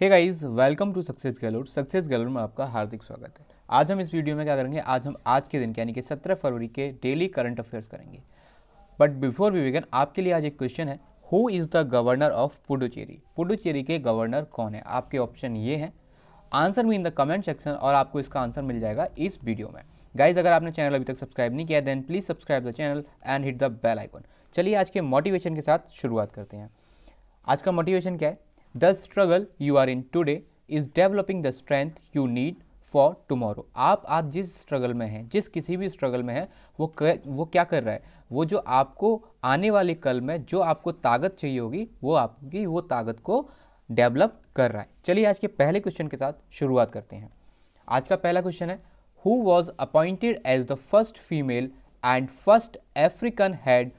hey guys welcome to success galore success galore में आपका हार्दिक स्वागत है आज हम इस वीडियो में क्या करेंगे आज हम आज के दिन यानी कि 17 फरवरी के डेली करंट अफेयर्स करेंगे बट बिफोर वी बिगन आपके लिए आज एक क्वेश्चन है who is the governor of Puducherry Puducherry के गवर्नर कौन है आपके ऑप्शन ये हैं आंसर भी इन द कमेंट सेक्शन और आपको इसका आंसर मिल जाएगा इस वीडियो में गाइज अगर आपने चैनल अभी तक सब्सक्राइब नहीं किया then please subscribe the channel and hit the bell icon चलिए आज के मोटिवेशन के साथ शुरुआत करते हैं आज का मोटिवेशन क्या है the struggle you are in today is developing the strength you need for tomorrow आप आज जिस स्ट्रगल में हैं जिस किसी भी स्ट्रगल में हैं वो कर, वो क्या कर रहा है वो जो आपको आने वाले कल में जो आपको ताकत चाहिए होगी वो आपकी वो ताकत को डेवलप कर रहा है चलिए आज के पहले क्वेश्चन के साथ शुरुआत करते हैं आज का पहला क्वेश्चन है who was appointed as the first female and first African head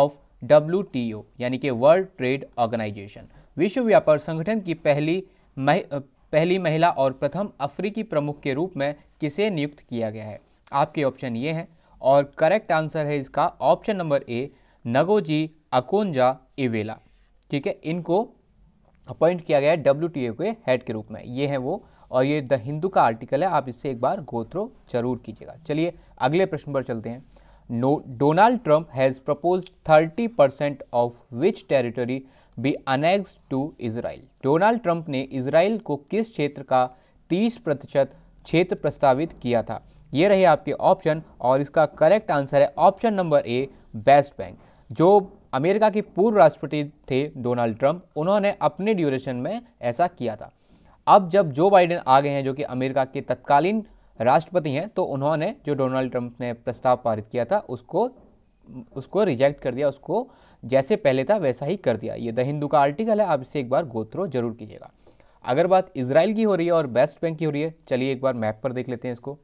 of W T O यानी कि वर्ल्ड ट्रेड ऑर्गेनाइजेशन विश्व व्यापार संगठन की पहली मह, पहली महिला और प्रथम अफ्रीकी प्रमुख के रूप में किसे नियुक्त किया गया है आपके ऑप्शन ये हैं और करेक्ट आंसर है इसका option number A Ngozi Okonjo Iweala ठीक है इनको अपॉइंट किया गया है डब्ल्यू के हेड के रूप में ये हैं वो और ये द हिंदू का आर्टिकल है आप इससे एक बार गोत्रो जरूर कीजिएगा चलिए अगले प्रश्न पर चलते हैं now Donald Trump has propose 30 percent of which territory be annex to Israel Donald Trump ने इसराइल को किस क्षेत्र का 30 प्रतिशत क्षेत्र प्रस्तावित किया था ये रहे आपके ऑप्शन और इसका करेक्ट आंसर है option number A West Bank जो अमेरिका के पूर्व राष्ट्रपति थे डोनाल्ड ट्रंप उन्होंने अपने ड्यूरेशन में ऐसा किया था अब जब जो बाइडेन आ गए हैं जो कि अमेरिका के तत्कालीन राष्ट्रपति हैं तो उन्होंने जो डोनाल्ड ट्रंप ने प्रस्ताव पारित किया था उसको उसको रिजेक्ट कर दिया उसको जैसे पहले था वैसा ही कर दिया ये द हिंदू का आर्टिकल है आप इसे एक बार गोत्रो जरूर कीजिएगा अगर बात इसराइल की हो रही है और वेस्ट बैंक की हो रही है चलिए एक बार मैप पर देख लेते हैं इसको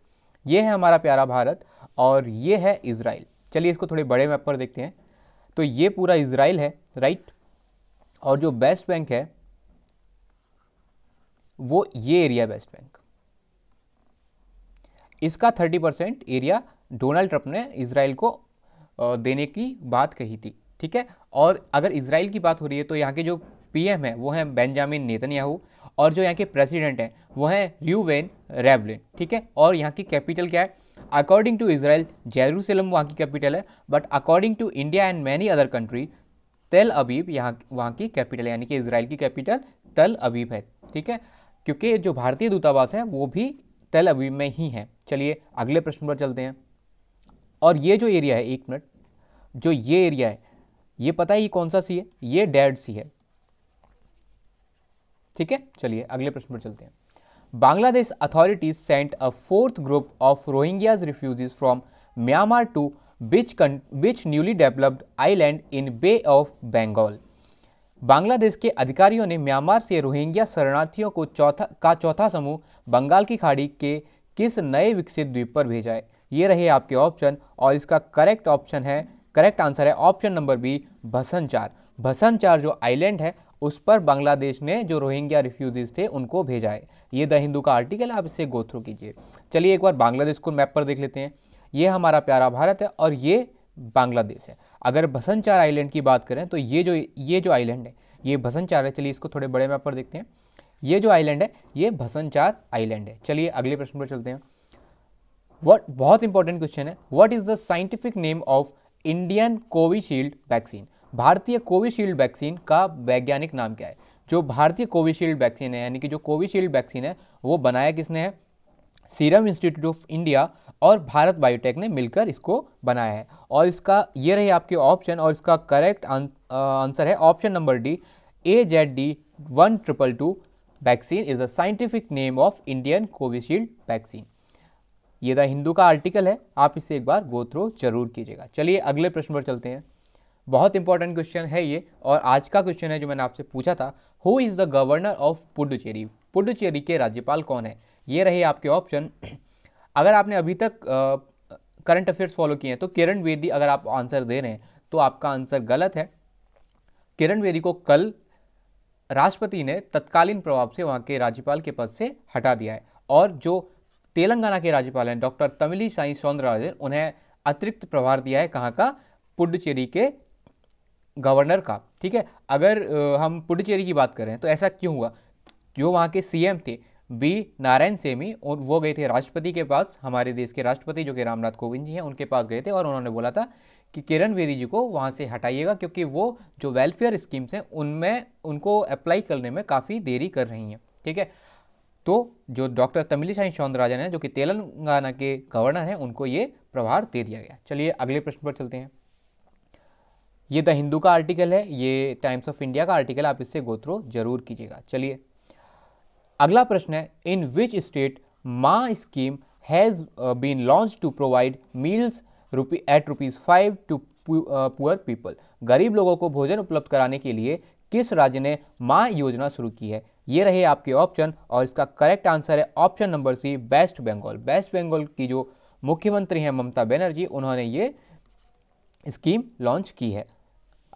ये है हमारा प्यारा भारत और ये है इसराइल चलिए इसको थोड़े बड़े मैप पर देखते हैं तो ये पूरा इसराइल है राइट और जो बेस्ट बैंक है वो ये एरिया बेस्ट बैंक इसका thirty percent area Donald Trump ने इसराइल को देने की बात कही थी ठीक है और अगर इसराइल की बात हो रही है तो यहाँ के जो पीएम है वो हैं बेंजामिन नेतन्याहू और जो यहाँ के प्रेसिडेंट हैं वो हैं र्यूवेन रेवलिन ठीक है और यहाँ की कैपिटल क्या है अकॉर्डिंग टू इसराइल जेरूसलम वहाँ की कैपिटल है but according to India and many other country Tel Aviv यहाँ वहाँ की कैपिटल यानी कि इसराइल की कैपिटल तल अबीब है ठीक है क्योंकि जो भारतीय दूतावास है वो भी तेल अबीब में ही है चलिए अगले प्रश्न पर चलते हैं और ये जो एरिया है एक मिनट जो ये एरिया है ये पता है ये कौन सा सी है ये डेड सी है ठीक है चलिए अगले प्रश्न पर चलते हैं Bangladesh authorities sent a fourth group of Rohingyas refugees from Myanmar to बिच बिच newly developed island in Bay of Bengal Bangladesh के अधिकारियों ने म्यांमार से रोहिंग्या शरणार्थियों को चौथा का चौथा समूह बंगाल की खाड़ी के किस नए विकसित द्वीप पर भेजा है ये रहे आपके ऑप्शन और इसका करेक्ट ऑप्शन है करेक्ट आंसर है option number B Bhasan Char Bhasan Char जो आइलैंड है उस पर बांग्लादेश ने जो रोहिंग्या रिफ्यूजीज थे उनको भेजा है ये द हिंदू का आर्टिकल आप इससे गो थ्रू कीजिए चलिए एक बार बांग्लादेश को मैप पर देख लेते हैं ये हमारा प्यारा भारत है और ये बांग्लादेश है अगर भसनचार आइलैंड की बात करें तो ये जो ये जो आइलैंड है ये भसनचार है चलिए इसको थोड़े बड़े मैप पर देखते हैं ये जो आइलैंड है ये भसनचार आइलैंड है चलिए अगले प्रश्न पर चलते हैं वट बहुत इंपॉर्टेंट क्वेश्चन है what is the scientific name of Indian Covishield vaccine भारतीय कोविशील्ड वैक्सीन का वैज्ञानिक नाम क्या है जो भारतीय कोविशील्ड वैक्सीन है यानी कि जो कोविशील्ड वैक्सीन है वो बनाया किसने है सीरम इंस्टीट्यूट ऑफ इंडिया और भारत बायोटेक ने मिलकर इसको बनाया है और इसका ये रही आपके ऑप्शन और इसका करेक्ट आंसर है option number D A Z D one triple two vaccine is the scientific name of Indian Covishield vaccine ये द हिंदू का आर्टिकल है आप इसे एक बार गो थ्रो जरूर कीजिएगा चलिए अगले प्रश्न पर चलते हैं बहुत इंपॉर्टेंट क्वेश्चन है ये और आज का क्वेश्चन है जो मैंने आपसे पूछा था who is the governor of Puducherry Puducherry के राज्यपाल कौन है ये रहे आपके ऑप्शन अगर आपने अभी तक करंट अफेयर्स फॉलो किए हैं तो किरण बेदी अगर आप आंसर दे रहे हैं तो आपका आंसर गलत है किरण बेदी को कल राष्ट्रपति ने तत्कालीन प्रभाव से वहाँ के राज्यपाल के पद से हटा दिया है और जो तेलंगाना के राज्यपाल हैं डॉक्टर तमिली साई सौंदरराजन उन्हें अतिरिक्त प्रभार दिया है कहाँ का पुडुचेरी के गवर्नर का ठीक है अगर हम पुडुचेरी की बात करें तो ऐसा क्यों हुआ जो वहाँ के सीएम थे बी नारायण सेमी और वो गए थे राष्ट्रपति के पास हमारे देश के राष्ट्रपति जो कि रामनाथ कोविंद जी हैं उनके पास गए थे और उन्होंने बोला था कि किरण बेदी जी को वहाँ से हटाइएगा क्योंकि वो जो वेलफेयर स्कीम्स हैं उनमें उनको अप्लाई करने में काफ़ी देरी कर रही हैं ठीक है तो जो डॉक्टर तमिलिसाई चौंदराजन है जो कि तेलंगाना के गवर्नर हैं उनको ये प्रभार दे दिया गया चलिए अगले प्रश्न पर चलते हैं ये द हिंदू का आर्टिकल है ये टाइम्स ऑफ इंडिया का आर्टिकल आप इससे गोत्रो जरूर कीजिएगा चलिए अगला प्रश्न है in which state Maa scheme has been launch to provide meals rupee at rupees five to poor people गरीब लोगों को भोजन उपलब्ध कराने के लिए किस राज्य ने माँ योजना शुरू की है ये रहे आपके ऑप्शन और इसका करेक्ट आंसर है option number C West Bengal West Bengal की जो मुख्यमंत्री हैं ममता बनर्जी उन्होंने ये स्कीम लॉन्च की है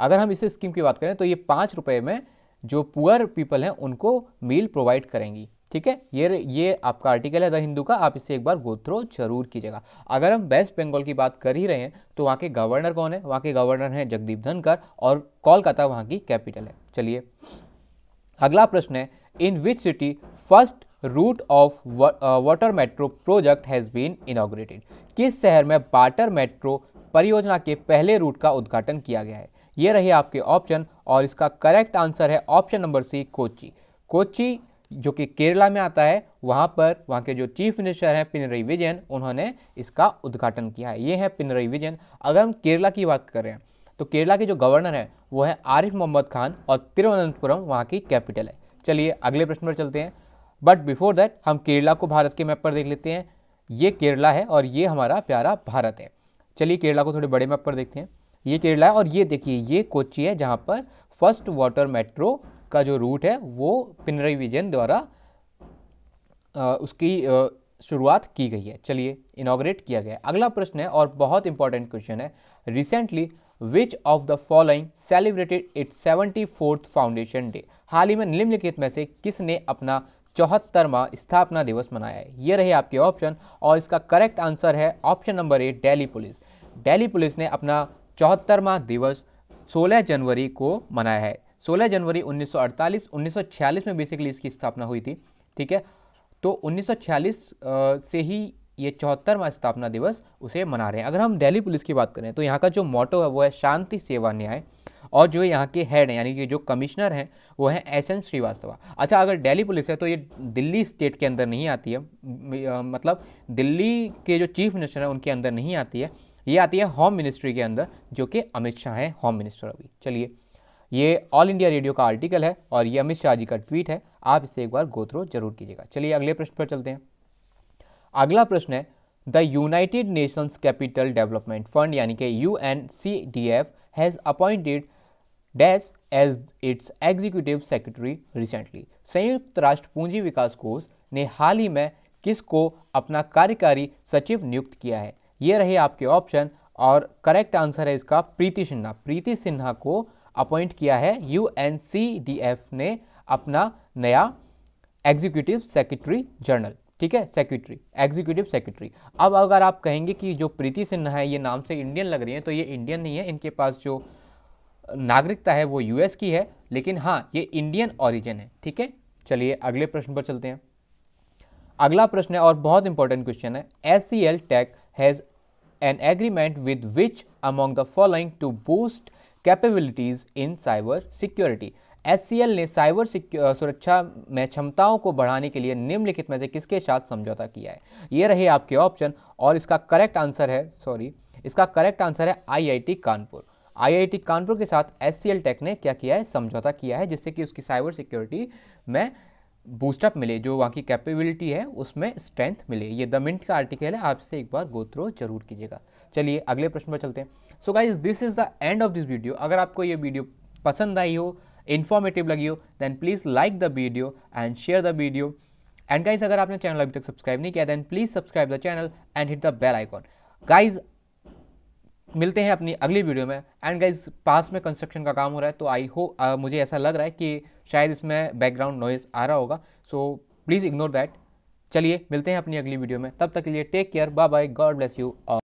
अगर हम इस स्कीम की बात करें तो ये पाँच रुपये में जो पुअर पीपल हैं उनको मील प्रोवाइड करेंगी ठीक है ये ये आपका आर्टिकल है द हिंदू का आप इसे एक बार गोथ्रो जरूर कीजिएगा अगर हम वेस्ट बंगाल की बात कर ही रहे हैं तो वहाँ के गवर्नर कौन है वहाँ के गवर्नर हैं जगदीप धनकर और कोलकाता वहाँ की कैपिटल है चलिए अगला प्रश्न है in which city first route of water metro project has been inaugurated किस शहर में वाटर मेट्रो परियोजना के पहले रूट का उद्घाटन किया गया है ये रहे आपके ऑप्शन और इसका करेक्ट आंसर है option number C Kochi Kochi जो कि केरला में आता है वहाँ पर वहाँ के जो चीफ मिनिस्टर हैं पिनरई विजयन उन्होंने इसका उद्घाटन किया है ये है पिनरई विजयन अगर हम केरला की बात करें तो केरला के जो गवर्नर हैं वो है आरिफ मोहम्मद खान और तिरुवनंतपुरम वहाँ की कैपिटल है चलिए अगले प्रश्न पर चलते हैं बट बिफोर दैट हम केरला को भारत के मैप पर देख लेते हैं ये केरला है और ये हमारा प्यारा भारत है चलिए केरला को थोड़े बड़े मैप पर देखते हैं ये केरला है और ये देखिए ये कोची है जहाँ पर फर्स्ट वाटर मेट्रो का जो रूट है वो पिनरई विजयन द्वारा आ, उसकी आ, शुरुआत की गई है चलिए इनाग्रेट किया गया अगला प्रश्न है और बहुत इंपॉर्टेंट क्वेश्चन है recently which of the following celebrated it seventy fourth foundation day हाल ही में निम्नलिखित में से किसने अपना चौहत्तरवा स्थापना दिवस मनाया है ये रहे आपके ऑप्शन और इसका करेक्ट आंसर है option number A Delhi police Delhi police ने अपना चौहत्तरवा दिवस 16 जनवरी को मनाया है 16 जनवरी 1948 1946 में बेसिकली इसकी स्थापना हुई थी ठीक है तो 1946 से ही ये चौहत्तरवा स्थापना दिवस उसे मना रहे हैं अगर हम दिल्ली पुलिस की बात करें तो यहाँ का जो मोटो है वो है शांति सेवा न्याय और जो यहाँ के हेड हैं यानी कि जो कमिश्नर हैं वो हैं एस एन श्रीवास्तवा अच्छा अगर दिल्ली पुलिस है तो ये दिल्ली स्टेट के अंदर नहीं आती है मतलब दिल्ली के जो चीफ मिनिस्टर हैं उनके अंदर नहीं आती है ये आती है होम मिनिस्ट्री के अंदर जो कि अमित शाह हैं होम मिनिस्टर अभी चलिए ये ऑल इंडिया रेडियो का आर्टिकल है और ये अमित शाह जी का ट्वीट है आप इसे एक बार गोत्रो जरूर कीजिएगा चलिए अगले प्रश्न पर चलते हैं अगला प्रश्न है the United Nations Capital Development Fund यानी कि U N C D F has appointed dash as its executive secretary recently संयुक्त राष्ट्र पूंजी विकास कोष ने हाल ही में किसको अपना कार्यकारी सचिव नियुक्त किया है ये रहे आपके ऑप्शन और करेक्ट आंसर है इसका प्रीति सिन्हा प्रीति सिन्हा को अपॉइंट किया है यू ने अपना नया एग्जीक्यूटिव सेक्रेटरी जनरल ठीक है सेक्रेटरी एग्जीक्यूटिव सेक्रेटरी अब अगर आप कहेंगे कि जो प्रीति सिन्हा है ये नाम से इंडियन लग रही है तो ये इंडियन नहीं है इनके पास जो नागरिकता है वो यूएस की है लेकिन हाँ ये इंडियन ऑरिजिन है ठीक है चलिए अगले प्रश्न पर चलते हैं अगला प्रश्न है और बहुत इंपॉर्टेंट क्वेश्चन है S C L tech has an agreement with which among the following to boost capabilities in cyber security S ने साइबर सुरक्षा में क्षमताओं को बढ़ाने के लिए निम्नलिखित में से किसके साथ समझौता किया है ये रहे आपके ऑप्शन और इसका करेक्ट आंसर है सॉरी इसका करेक्ट आंसर है आईआईटी कानपुर आईआईटी कानपुर के साथ एस टेक ने क्या किया है समझौता किया है जिससे कि उसकी साइबर सिक्योरिटी में बूस्टअप मिले जो वहाँ की कैपेबिलिटी है उसमें स्ट्रेंथ मिले ये द मिंट का आर्टिकल है आपसे एक बार गोत्रो जरूर कीजिएगा चलिए अगले प्रश्न पर चलते हैं so guys this is the end of this video अगर आपको ये वीडियो पसंद आई हो इन्फॉर्मेटिव लगी हो then please like the video and share the video and guys अगर आपने चैनल अभी तक सब्सक्राइब नहीं किया then please subscribe the channel and hit the bell icon guys मिलते हैं अपनी अगली वीडियो में एंड गाइज पास में कंस्ट्रक्शन का काम हो रहा है तो आई होप मुझे ऐसा लग रहा है कि शायद इसमें बैकग्राउंड नॉइज़ आ रहा होगा सो प्लीज़ इग्नोर दैट चलिए मिलते हैं अपनी अगली वीडियो में तब तक के लिए take care bye bye God bless you